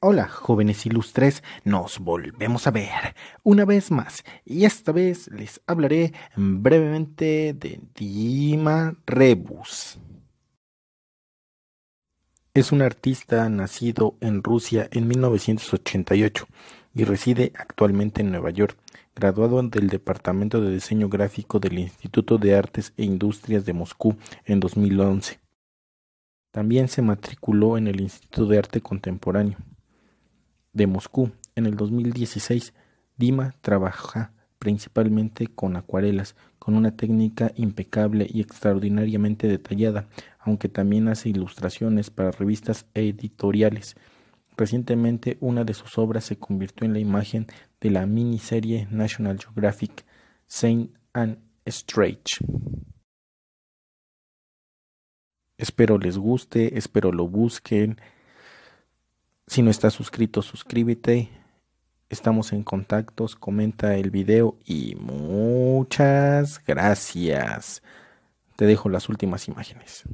Hola, jóvenes ilustres, nos volvemos a ver una vez más y esta vez les hablaré brevemente de Dima Rebus. Es un artista nacido en Rusia en 1988 y reside actualmente en Nueva York, graduado del Departamento de Diseño Gráfico del Instituto de Artes e Industrias de Moscú en 2011. También se matriculó en el Instituto de Arte Contemporáneo de Moscú. En el 2016, Dima trabaja principalmente con acuarelas, con una técnica impecable y extraordinariamente detallada, aunque también hace ilustraciones para revistas e editoriales. Recientemente una de sus obras se convirtió en la imagen de la miniserie National Geographic Saint and Strange. Espero les guste, espero lo busquen. Si no estás suscrito, suscríbete. Estamos en contactos, comenta el video y muchas gracias. Te dejo las últimas imágenes.